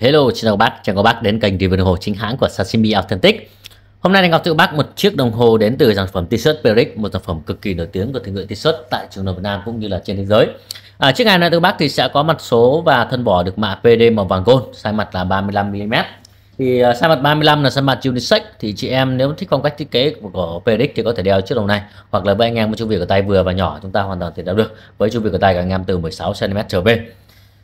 Hello, chào các bác, chào các bác đến kênh review đồng hồ chính hãng của Sashimi Authentic. Hôm nay anh Ngọc tự bác một chiếc đồng hồ đến từ sản phẩm T-shirt Peric, một sản phẩm cực kỳ nổi tiếng của thương hiệu T-shirt tại trường nội Việt Nam cũng như là trên thế giới. À, chiếc này là tự bác thì sẽ có mặt số và thân vỏ được mạ PD màu vàng gold, size mặt là 35 mm. Thì uh, size mặt 35 là size mặt unisex thì chị em nếu thích phong cách thiết kế của, của Peric thì có thể đeo chiếc đồng này hoặc là với anh em một chu việc của tay vừa và nhỏ chúng ta hoàn toàn thể đeo được với chu vi của tay của anh em từ 16 cm trở về.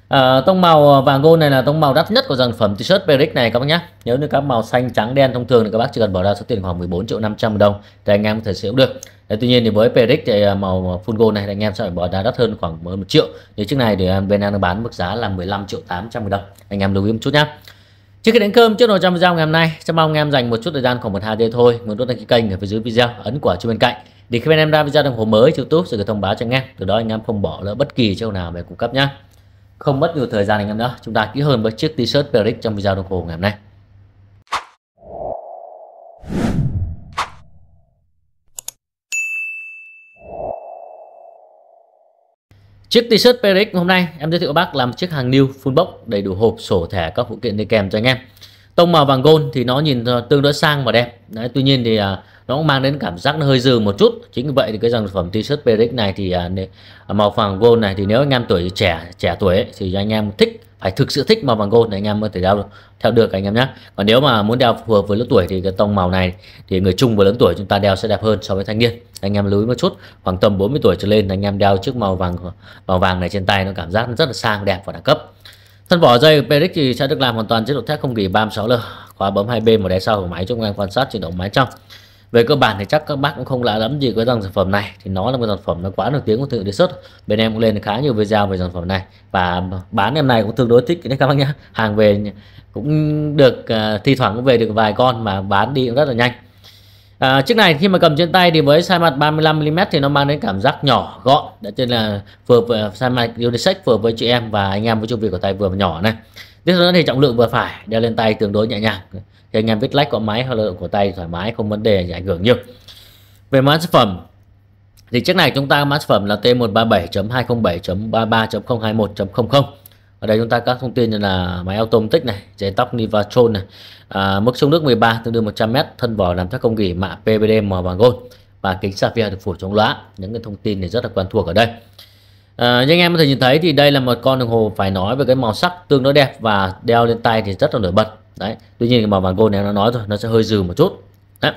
À, tông màu ờ, vàng gold này là tông màu đắt nhất của sản phẩm t-shirt Peric này các bác nhé. Nếu như các màu xanh trắng đen thông thường thì các bác chỉ cần bỏ ra số tiền khoảng 14 triệu 500 đồng thì anh em có thể sở hữu được. Đấy, tuy nhiên thì với Peric thì ờ, màu full gold này thì anh em sẽ phải bỏ ra đắt hơn khoảng 1 triệu. Như chiếc này thì bên em đang bán mức giá là 15 triệu 800 đồng. Anh em lưu ý một chút nhé. Trước khi đến cơm trước đầu trong video ngày hôm nay, chăm mong anh em dành một chút thời gian khoảng 1 2 giây thôi, muốn đốt đăng ký kênh ở phía dưới video, ấn quả chuông bên cạnh để khi bên em ra video đồng hồ mới YouTube sẽ được thông báo cho anh em. Từ đó anh em không bỏ lỡ bất kỳ chỗ nào về cung cấp nhé không mất nhiều thời gian anh em nữa chúng ta kỹ hơn với chiếc t-shirt Peric trong video đồng hồ ngày hôm nay Chiếc t-shirt PRX hôm nay em giới thiệu bác làm chiếc hàng new full box đầy đủ hộp sổ thẻ các phụ kiện đi kèm cho anh em. Tông màu vàng gold thì nó nhìn tương đối sang và đẹp. Đấy, tuy nhiên thì à, nó cũng mang đến cảm giác nó hơi dừ một chút chính vì vậy thì cái dòng phẩm t-shirt Peric này thì à, à, màu vàng gold này thì nếu anh em tuổi trẻ trẻ tuổi ấy, thì anh em thích phải thực sự thích màu vàng gold thì anh em mới thể đeo theo được anh em nhé còn nếu mà muốn đeo phù hợp với lứa tuổi thì cái tông màu này thì người trung và lớn tuổi chúng ta đeo sẽ đẹp hơn so với thanh niên anh em lưu ý một chút khoảng tầm 40 tuổi trở lên anh em đeo chiếc màu vàng màu vàng này trên tay nó cảm giác nó rất là sang đẹp và đẳng cấp thân vỏ dây Peric thì sẽ được làm hoàn toàn chế độ thép không gỉ 36L khóa bấm hai bên một đáy sau của máy chúng anh em quan sát chuyển động máy trong về cơ bản thì chắc các bác cũng không lạ lắm gì với dòng sản phẩm này thì nó là một sản phẩm nó quá nổi tiếng của thương hiệu đề xuất bên em cũng lên khá nhiều video về sản phẩm này và bán em này cũng tương đối thích đấy các bác nhé hàng về cũng được à, thi thoảng cũng về được vài con mà bán đi cũng rất là nhanh À, chiếc này khi mà cầm trên tay thì với size mặt 35mm thì nó mang đến cảm giác nhỏ gọn đã trên là vừa size mặt unisex vừa với chị em và anh em với chu vị của tay vừa và nhỏ này Tiếp theo đó thì trọng lượng vừa phải đeo lên tay tương đối nhẹ nhàng thì anh em biết lách có máy hoặc là của tay thoải mái không vấn đề gì ảnh hưởng nhiều về mã sản phẩm thì chiếc này chúng ta mã sản phẩm là T137.207.33.021.00 ở đây chúng ta các thông tin như là máy automatic này giấy tóc Nivatron này à, mức sông nước 13 tương đương 100m thân vỏ làm thép công nghỉ mạ PVD màu vàng gold và kính sapphire được phủ chống lóa những cái thông tin này rất là quen thuộc ở đây à, như anh em có thể nhìn thấy thì đây là một con đồng hồ phải nói về cái màu sắc tương đối đẹp và đeo lên tay thì rất là nổi bật đấy tuy nhiên cái màu vàng gold này nó nói thôi nó sẽ hơi dừ một chút đấy.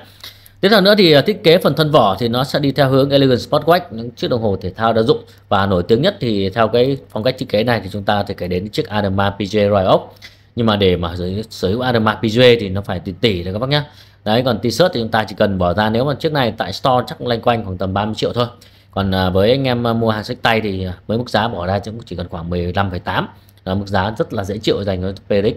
tiếp theo nữa thì à, thiết kế phần thân vỏ thì nó sẽ đi theo hướng elegant sportwatch những chiếc đồng hồ thể thao đa dụng và nổi tiếng nhất thì theo cái phong cách thiết kế này thì chúng ta thể kể đến chiếc Audemars PJ Royal Oak nhưng mà để mà sở hữu Audemars PJ thì nó phải tỷ tỷ rồi các bác nhé đấy còn t-shirt thì chúng ta chỉ cần bỏ ra nếu mà chiếc này tại store chắc loanh quanh khoảng tầm 30 triệu thôi còn à, với anh em à, mua hàng sách tay thì với mức giá bỏ ra cũng chỉ cần khoảng 15,8 là mức giá rất là dễ chịu dành cho PRX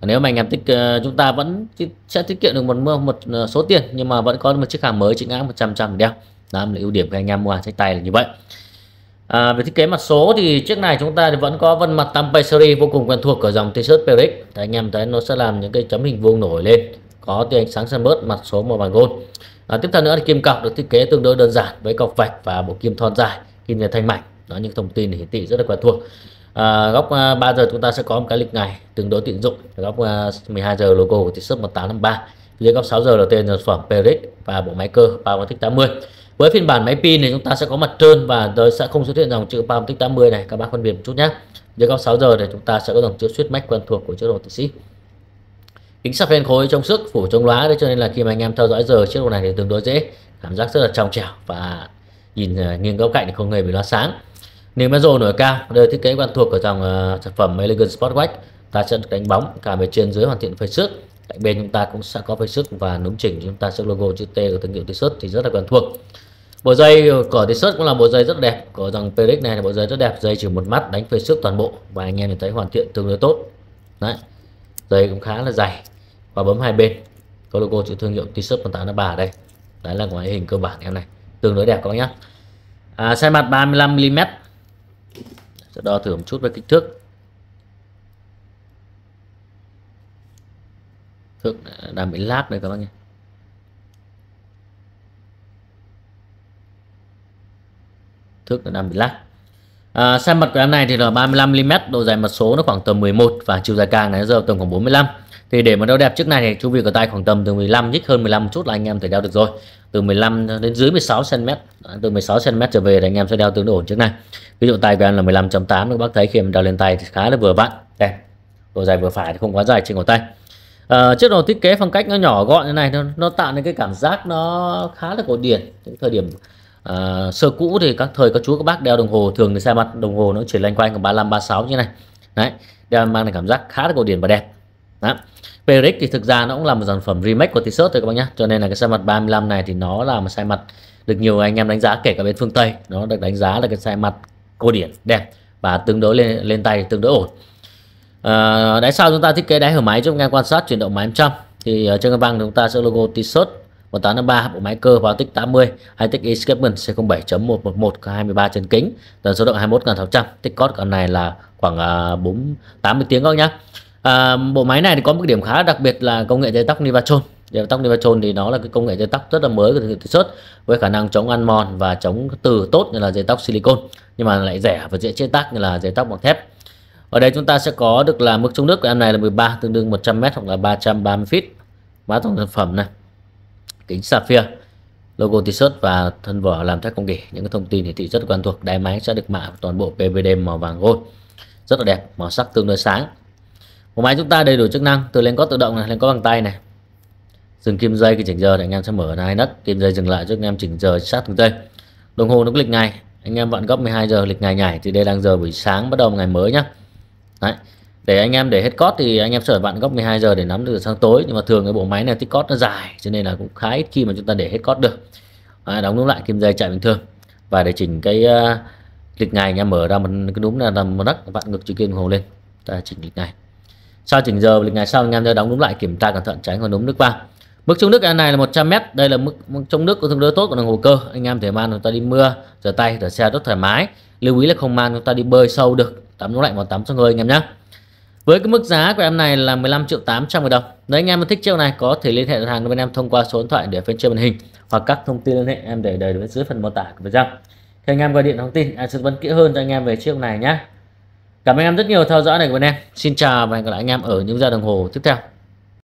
nếu mà anh em tích ờ, chúng ta vẫn sẽ tiết kiệm được một mưa một ờ, số tiền nhưng mà vẫn có một chiếc hàng mới trị ngã 100 trăm đeo đó là ưu điểm của anh em mua hàng sách tay là như vậy à, về thiết kế mặt số thì chiếc này chúng ta thì vẫn có vân mặt tam series vô cùng quen thuộc của dòng t-shirt PRX thì anh em thấy nó sẽ làm những cái chấm hình vuông nổi lên có tia ánh sáng sân bớt mặt số màu vàng gold à, tiếp theo nữa thì kim cọc được thiết kế tương đối đơn giản với cọc vạch và bộ kim thon dài kim nhật thanh mảnh đó những thông tin hiển thị rất là quen thuộc à, góc 3 à, giờ chúng ta sẽ có một cái lịch ngày tương đối tiện dụng góc 12 à, giờ logo của tỷ suất 1853 dưới góc 6 giờ là tên sản phẩm Perix và bộ máy cơ 80 với phiên bản máy pin thì chúng ta sẽ có mặt trơn và rồi sẽ không xuất hiện dòng chữ 80 này các bác phân biệt một chút nhé dưới góc 6 giờ thì chúng ta sẽ có dòng chữ suýt mách quen thuộc của chiếc đồ tỷ sĩ kính sắp lên khối trong sức phủ chống lóa đấy cho nên là khi mà anh em theo dõi giờ chiếc đồ này thì tương đối dễ cảm giác rất là trong trẻo và nhìn à, nghiêng góc cạnh thì không hề bị loa sáng nếu Mezzo nổi cao, đời thiết kế quen thuộc của dòng uh, sản phẩm Elegant Sport Watch, ta sẽ được đánh bóng cả về trên dưới hoàn thiện face trước. Cạnh bên chúng ta cũng sẽ có face trước và núm chỉnh chúng ta sẽ logo chữ T của thương hiệu t-shirt thì rất là quen thuộc. Bộ dây của t-shirt cũng là bộ dây rất đẹp, của dòng PRX này là bộ dây rất đẹp, dây chỉ một mắt đánh face trước toàn bộ và anh em thấy hoàn thiện tương đối tốt. Đấy. Dây cũng khá là dày và bấm hai bên. Có logo chữ thương hiệu t-shirt 1883 ở đây. Đấy là ngoại hình cơ bản em này, tương đối đẹp các bác nhé. À, size mặt 35 mm sẽ đo thử một chút về kích thước thước à, đang bị lát đây các bác nhé thước đang bị lát à, xem mặt của em này thì là 35 mm độ dài mặt số nó khoảng tầm 11 và chiều dài càng này giờ tầm khoảng 45 thì để mà đeo đẹp chiếc này thì chu vi của tay khoảng tầm từ 15 nhích hơn 15 chút là anh em thể đeo được rồi từ 15 đến dưới 16 cm à, từ 16 cm trở về thì anh em sẽ đeo tương đối ổn chiếc này ví dụ tay của em là 15.8 các bác thấy khi em đeo lên tay thì khá là vừa vặn đẹp độ dài vừa phải thì không quá dài trên cổ tay à, chiếc đồ thiết kế phong cách nó nhỏ gọn như này nó, nó tạo nên cái cảm giác nó khá là cổ điển những thời điểm à, sơ cũ thì các thời các chú các bác đeo đồng hồ thường thì xe mặt đồng hồ nó chuyển loanh quanh khoảng 35 36 như này đấy đeo mang lại cảm giác khá là cổ điển và đẹp đó. PRX thì thực ra nó cũng là một sản phẩm remake của t-shirt thôi các bác nhé cho nên là cái size mặt 35 này thì nó là một size mặt được nhiều anh em đánh giá kể cả bên phương Tây nó được đánh giá là cái size mặt cổ điển đẹp và tương đối lên lên tay tương đối ổn à, đáy sau chúng ta thiết kế đáy hở máy cho ngang quan sát chuyển động máy 100 thì ở ờ, trên cái băng chúng ta sẽ logo t-shirt 1853 bộ máy cơ vào tích 80 hay tích escapement C07.111 23 chân kính tần số động 21.600 tích code con này là khoảng 4 ờ, 80 tiếng các nhé à, bộ máy này thì có một cái điểm khá đặc biệt là công nghệ dây tóc Nivachol dây tóc Nivachol thì nó là cái công nghệ dây tóc rất là mới của thương hiệu Tissot với khả năng chống ăn mòn và chống từ tốt như là dây tóc silicon nhưng mà lại rẻ và dễ chế tác như là dây tóc bằng thép ở đây chúng ta sẽ có được là mức chống nước của em này là 13 tương đương 100m hoặc là 330 feet mã tổng sản phẩm này kính sapphire logo t-shirt và thân vỏ làm thép công nghệ những cái thông tin thì thị rất quen thuộc đáy máy sẽ được mạ toàn bộ PVD màu vàng gold rất là đẹp màu sắc tương đối sáng của máy chúng ta đầy đủ chức năng từ lên có tự động này lên có bằng tay này dừng kim dây khi chỉnh giờ thì anh em sẽ mở hai nấc kim dây dừng lại cho anh em chỉnh giờ sát từng giây đồng hồ nó lịch ngày anh em vặn góc 12 giờ lịch ngày nhảy thì đây đang giờ buổi sáng bắt đầu ngày mới nhá Đấy. để anh em để hết cót thì anh em sẽ vặn góc 12 giờ để nắm được sáng tối nhưng mà thường cái bộ máy này tích cót nó dài cho nên là cũng khá ít khi mà chúng ta để hết cót được à, đóng đúng lại kim dây chạy bình thường và để chỉnh cái uh, lịch ngày anh em mở ra một cái núm là làm một nấc vặn ngược chiều kim đồng hồ lên ta chỉnh lịch ngày sau chỉnh giờ lịch ngày sau anh em nhớ đóng đúng lại kiểm tra cẩn thận tránh còn đúng nước vang mức chống nước cái này là 100 m đây là mức, mức chống nước của tương đối tốt của đồng hồ cơ anh em thể mang, chúng ta đi mưa rửa tay rửa xe rất thoải mái lưu ý là không mang chúng ta đi bơi sâu được tắm chống lạnh vào tắm cho người anh em nhé với cái mức giá của em này là 15 triệu 800 000 đồng nếu anh em thích chiếc này có thể liên hệ đặt hàng với em thông qua số điện thoại để phía trên màn hình hoặc các thông tin liên hệ em để đầy bên dưới phần mô tả của video thì anh em gọi điện thông tin em sẽ vấn kỹ hơn cho anh em về chiếc này nhé Cảm ơn em rất nhiều theo dõi này của anh em. Xin chào và hẹn gặp lại anh em ở những giờ đồng hồ tiếp theo.